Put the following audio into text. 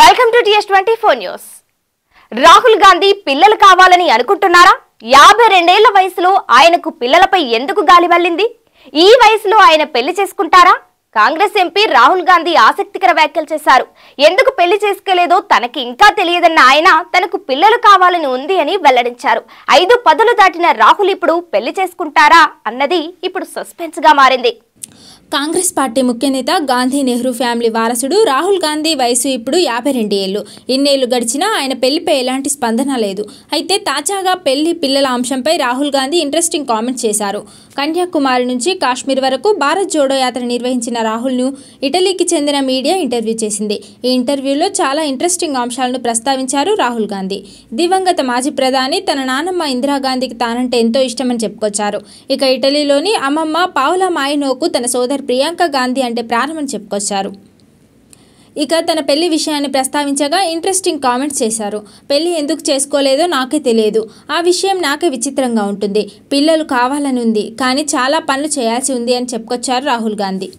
welcome to TS twenty four news Rahul Gandhi పిల్లలు కావాలని అనుకుంటున్నారా యాభై రెండేళ్ల వయసులో ఆయనకు పిల్లలపై ఎందుకు గాలి వల్లింది ఈ వయసులో ఆయన పెళ్లి చేసుకుంటారా కాంగ్రెస్ ఎంపీ రాహుల్ గాంధీ ఆసక్తికర వ్యాఖ్యలు చేశారు ఎందుకు పెళ్లి చేసుకోలేదో తనకి ఇంకా తెలియదన్న ఆయన తనకు పిల్లలు కావాలని ఉంది అని వెల్లడించారు ఐదు పదులు దాటిన రాహుల్ ఇప్పుడు పెళ్లి చేసుకుంటారా అన్నది ఇప్పుడు సస్పెన్స్ గా మారింది కాంగ్రెస్ పార్టీ ముఖ్యనేత గాంధీ నెహ్రూ ఫ్యామిలీ వారసుడు రాహుల్ గాంధీ వయసు ఇప్పుడు యాభై రెండు ఏళ్ళు ఇన్నేళ్లు గడిచినా ఆయన పెళ్లిపై ఎలాంటి స్పందన లేదు అయితే తాజాగా పెళ్లి పిల్లల అంశంపై రాహుల్ గాంధీ ఇంట్రెస్టింగ్ కామెంట్ చేశారు కన్యాకుమారి నుంచి కాశ్మీర్ వరకు భారత్ జోడో యాత్ర నిర్వహించిన రాహుల్ను ఇటలీకి చెందిన మీడియా ఇంటర్వ్యూ చేసింది ఈ ఇంటర్వ్యూలో చాలా ఇంట్రెస్టింగ్ అంశాలను ప్రస్తావించారు రాహుల్ గాంధీ దివంగత మాజీ ప్రధాని తన నానమ్మ ఇందిరాగాంధీకి తానంటే ఎంతో ఇష్టమని చెప్పుకొచ్చారు ఇక ఇటలీలోని అమ్మమ్మ పావుల మాయనోకు తన సోదరి ప్రియాంక గాంధీ అంటే ప్రారంభం చెప్పుకొచ్చారు ఇక తన పెళ్లి విషయాన్ని ప్రస్తావించగా ఇంట్రెస్టింగ్ కామెంట్స్ చేశారు పెళ్లి ఎందుకు చేసుకోలేదో నాకే తెలియదు ఆ విషయం నాకే విచిత్రంగా ఉంటుంది పిల్లలు కావాలని ఉంది కానీ చాలా పనులు చేయాల్సి ఉంది అని చెప్పుకొచ్చారు రాహుల్ గాంధీ